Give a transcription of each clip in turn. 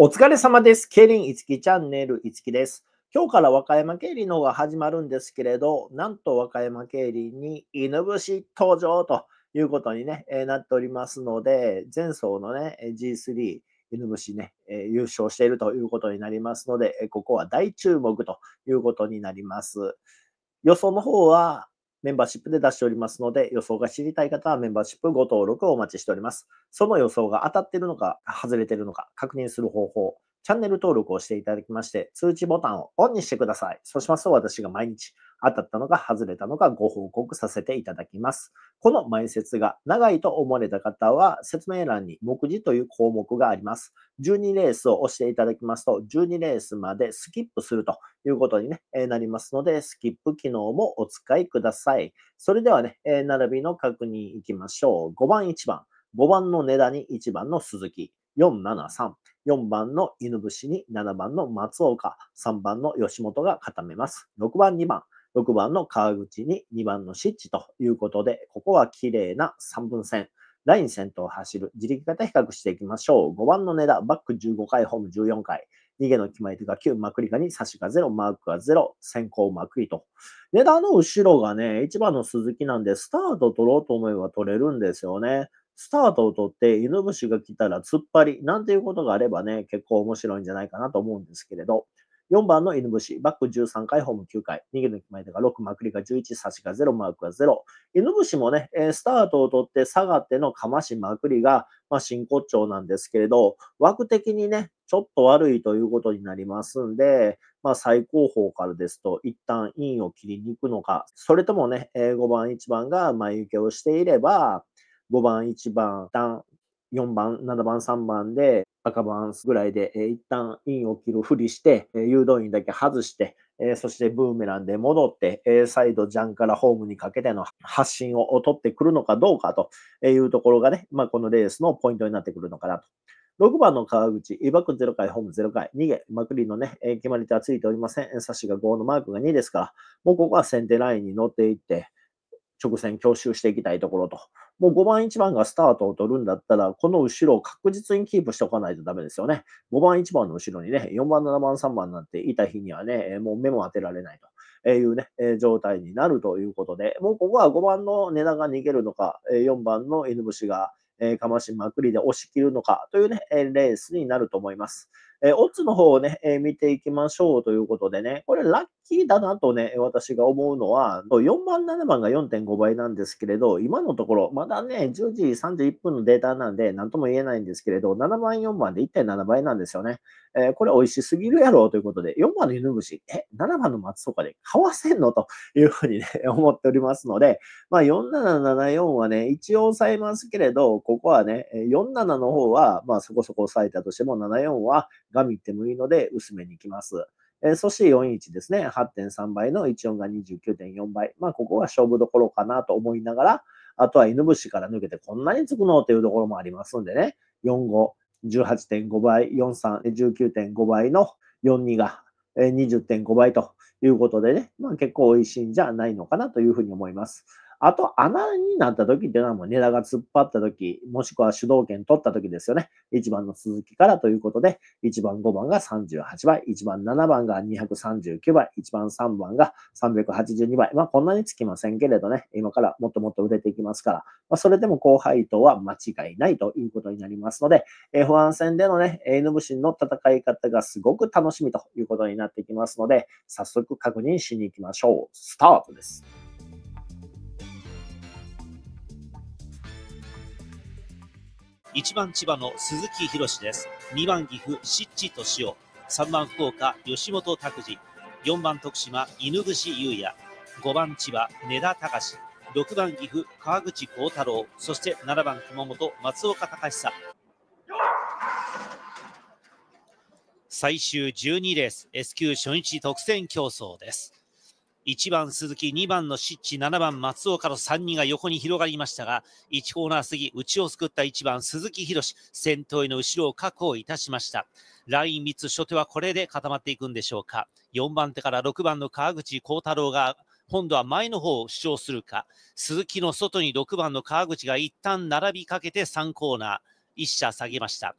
お疲れ様です。リンいつきチャンネルいつきです。今日から和歌山競輪の方が始まるんですけれど、なんと和歌山競輪に犬伏登場ということに、ねえー、なっておりますので、前走の、ね、G3、犬伏ね、えー、優勝しているということになりますので、ここは大注目ということになります。予想の方はメンバーシップで出しておりますので、予想が知りたい方はメンバーシップご登録をお待ちしております。その予想が当たってるのか、外れてるのか、確認する方法、チャンネル登録をしていただきまして、通知ボタンをオンにしてください。そうしますと、私が毎日当たったのか外れたのかご報告させていただきます。この前説が長いと思われた方は、説明欄に目次という項目があります。12レースを押していただきますと、12レースまでスキップするということに、ね、なりますので、スキップ機能もお使いください。それではね、並びの確認いきましょう。5番1番。5番の値段に1番の鈴木。473。4番の犬伏に7番の松岡、3番の吉本が固めます。6番、2番。6番の川口に2番の湿地ということで、ここは綺麗な3分線。ライン先頭を走る自力型比較していきましょう。5番の値段、バック15回、ホーム14回。逃げの決まり手が9、マクリカに差しが0、マークが0、先行マクリと。値段の後ろがね、1番の鈴木なんで、スタート取ろうと思えば取れるんですよね。スタートを取って、犬伏が来たら突っ張り、なんていうことがあればね、結構面白いんじゃないかなと思うんですけれど、4番の犬伏、バック13回、ホーム9回、逃げ抜き前でが6、まくりが11、差しが0、マークが0。犬伏もね、スタートを取って下がってのかましまくりが、まあ、真骨頂なんですけれど、枠的にね、ちょっと悪いということになりますんで、まあ、最高峰からですと、一旦インを切りに行くのか、それともね、5番、1番が前受けをしていれば、5番、1番、4番、7番、3番で赤番ぐらいで、一旦インを切るふりして、誘導員だけ外して、そしてブーメランで戻って、再度ジャンからホームにかけての発信を取ってくるのかどうかというところがね、まあ、このレースのポイントになってくるのかなと。6番の川口、イバック0回、ホーム0回、逃げ、マクリのね、えー、決まり手はついておりません。サシが5のマークが2ですから、もうここは先手ラインに乗っていって、直線強襲していきたいところともう5番、1番がスタートを取るんだったら、この後ろを確実にキープしておかないとダメですよね。5番、1番の後ろにね、4番、7番、3番なんていた日にはね、もう目も当てられないと。えいうね、え状態になるということで、もうここは5番の値段が逃げるのか、4番の犬伏が、えかましまくりで押し切るのかというね、レースになると思います。えー、オッズの方をね、えー、見ていきましょうということでね、これラッキーだなとね、私が思うのは、4番、7番が4.5倍なんですけれど、今のところ、まだね、10時31分のデータなんで、なんとも言えないんですけれど、7番、4番で1.7倍なんですよね。えー、これ美味しすぎるやろということで、4番の犬伏、え、7番の松岡で買わせんのというふうにね、思っておりますので、まあ、4774はね、一応抑えますけれど、ここはね、47の方は、まあ、そこそこ抑えたとしても、74はガミってもいいので、薄めにきます。えー、そして41ですね、8.3倍の14が29.4倍。まあ、ここは勝負どころかなと思いながら、あとは犬伏から抜けてこんなにつくのというところもありますんでね、4、5。18.5倍、43、19.5倍の42が20.5倍ということでね、まあ、結構美味しいんじゃないのかなというふうに思います。あと、穴になった時っていうのはもう値段が突っ張った時、もしくは主導権取った時ですよね。1番の続きからということで、1番5番が38倍、1番7番が239倍、1番3番が382倍。まあ、こんなにつきませんけれどね、今からもっともっと売れていきますから、まあ、それでも後輩とは間違いないということになりますので、え1不安戦でのね、N 武神の戦い方がすごく楽しみということになってきますので、早速確認しに行きましょう。スタートです。1番千葉の鈴木宏です。2番岐阜、湿地敏夫。3番福岡、吉本拓司。4番徳島、犬串優也。5番千葉、根田隆6番岐阜、川口幸太郎。そして7番熊本、松岡隆久。最終12レース S 級初日特選競争です。1番鈴木、2番のシッチ、7番松岡の3人が横に広がりましたが、1コーナー過ぎ、内を救った1番鈴木博士、先頭への後ろを確保いたしました。ライン3つ、初手はこれで固まっていくんでしょうか。4番手から6番の川口幸太郎が今度は前の方を主張するか、鈴木の外に6番の川口が一旦並びかけて3コーナー、1射下げました。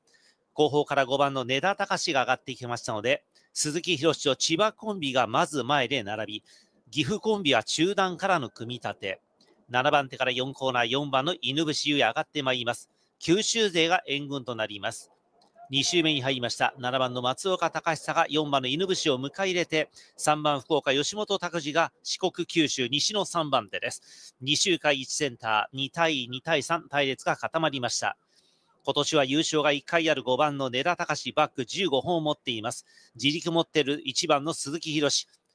後方から5番の根田隆が上がってきましたので、鈴木博士と千葉コンビがまず前で並び、岐阜コンビは中段からの組み立て。7番手から4コーナー4番の犬伏優也上がってまいります。九州勢が援軍となります。2周目に入りました。7番の松岡隆久が4番の犬伏を迎え入れて、3番福岡吉本拓司が四国九州西の3番手です。2周回1センター、2対2対3、隊列が固まりました。今年は優勝が1回ある5番の根田隆バック15本を持っています。自力持っている1番の鈴木博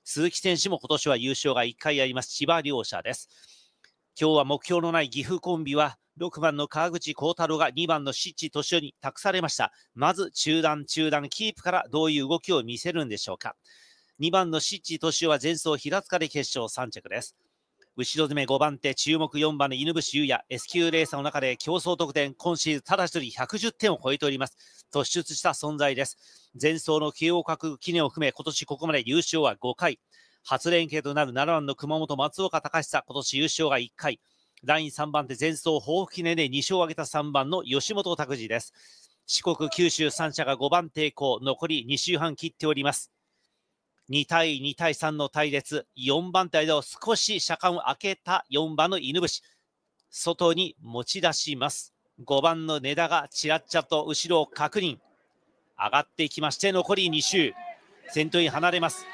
鈴木選手も今年は優勝が1回あります千葉両者です。今日は目標のない岐阜コンビは6番の川口幸太郎が2番の七地敏夫に託されました。まず中段、中段、キープからどういう動きを見せるんでしょうか。2番の七地敏夫は前走平塚で決勝3着です。後ろ攻め5番手、注目4番の犬伏優也、S 級レーサーの中で競争得点、今シーズンただ一人110点を超えております。突出した存在です。前走の慶応各記念を含め、今年ここまで優勝は5回。初連携となる7番の熊本松岡隆久、今年優勝が1回。ライン3番手、前走抱負記念で2勝を挙げた3番の吉本拓司です。四国、九州3社が5番抵抗、残り2周半切っております。2対2対3の対列、4番手間を少し車間を開けた4番の犬伏、外に持ち出します。5番の根田がちらっちゃと後ろを確認。上がっていきまして、残り2周。先頭に離れます。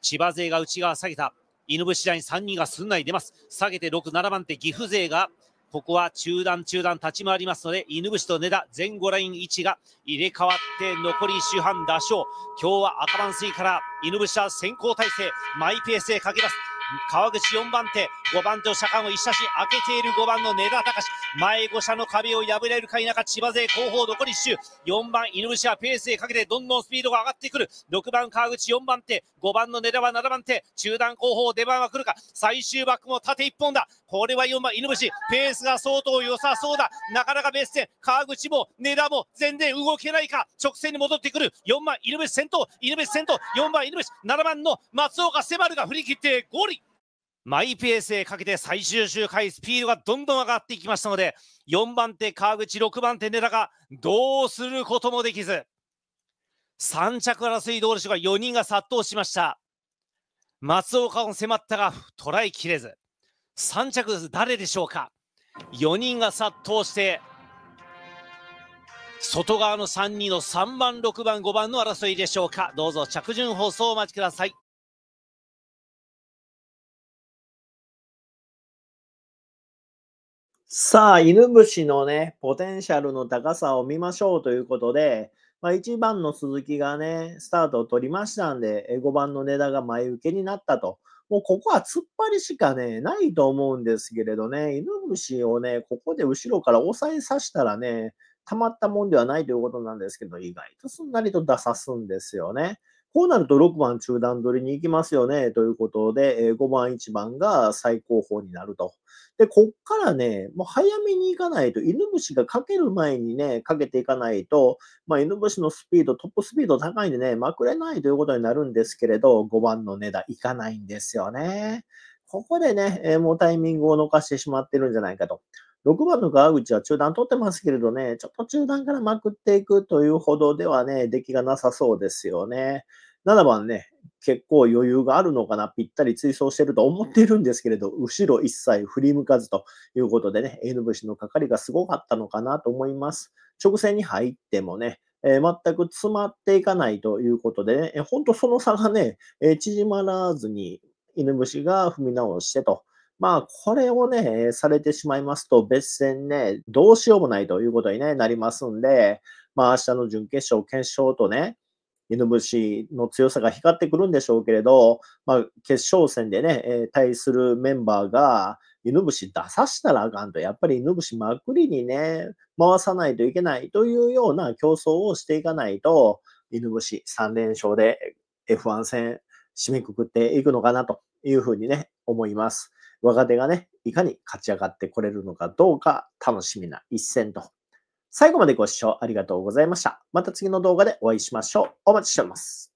千葉勢が内側下げた。犬伏ライン3人がすんなり出ます。下げて6、7番手、岐阜勢がここは中段中段立ち回りますので、犬伏と根田、前後ライン位置が入れ替わって残り1周半打賞。今日は赤番水から犬伏は先行体制、マイペースへかけます。川口4番手、5番手を車間を一射し、開けている5番の根田隆。前5車の壁を破れるか否か、千葉勢後方残り1周。4番、犬伏はペースへかけて、どんどんスピードが上がってくる。6番、川口4番手、5番の根田は7番手、中段後方、出番は来るか。最終バックも縦1本だ。これは4番、犬伏。ペースが相当良さそうだ。なかなか別線、川口も根田も全然動けないか。直線に戻ってくる。4番、犬伏先頭、犬伏先頭、4番、犬伏、7番の松岡迫るが振り切ってゴール。マイペースへかけて最終周回スピードがどんどん上がっていきましたので4番手川口6番手根がどうすることもできず3着争いょうが4人が殺到しました松岡を迫ったが捉えきれず3着誰でしょうか4人が殺到して外側の3人の3番6番5番の争いでしょうかどうぞ着順放送お待ちくださいさあ、犬伏のね、ポテンシャルの高さを見ましょうということで、まあ、1番の鈴木がね、スタートを取りましたんで、5番の値段が前受けになったと。もうここは突っ張りしかね、ないと思うんですけれどね、犬伏をね、ここで後ろから押さえさせたらね、たまったもんではないということなんですけど、意外とすんなりと出さすんですよね。こうなると6番中段取りに行きますよね、ということで、え5番、1番が最高峰になると。で、こっからね、もう早めに行かないと、犬伏がかける前にね、かけていかないと、まあ、犬伏のスピード、トップスピード高いんでね、まくれないということになるんですけれど、5番の値段いかないんですよね。ここでね、えもうタイミングを逃してしまってるんじゃないかと。6番の川口は中段取ってますけれどね、ちょっと中段からまくっていくというほどではね、出来がなさそうですよね。7番ね、結構余裕があるのかな、ぴったり追走してると思っているんですけれど、後ろ一切振り向かずということでね、N 節のかかりがすごかったのかなと思います。直線に入ってもね、えー、全く詰まっていかないということでね、えー、とその差がね、えー、縮まらずに、犬伏が踏み直してとまあ、これをね、されてしまいますと、別戦ね、どうしようもないということに、ね、なりますんで、まあ、明日の準決勝、決勝とね、犬伏の強さが光ってくるんでしょうけれど、まあ、決勝戦でね、えー、対するメンバーが、犬伏出さしたらあかんと、やっぱり犬伏まくりにね、回さないといけないというような競争をしていかないと、犬伏3連勝で F1 戦締めくくっていくのかなというふうにね、思います。若手がね、いかに勝ち上がってこれるのかどうか楽しみな一戦と。最後までご視聴ありがとうございました。また次の動画でお会いしましょう。お待ちしております。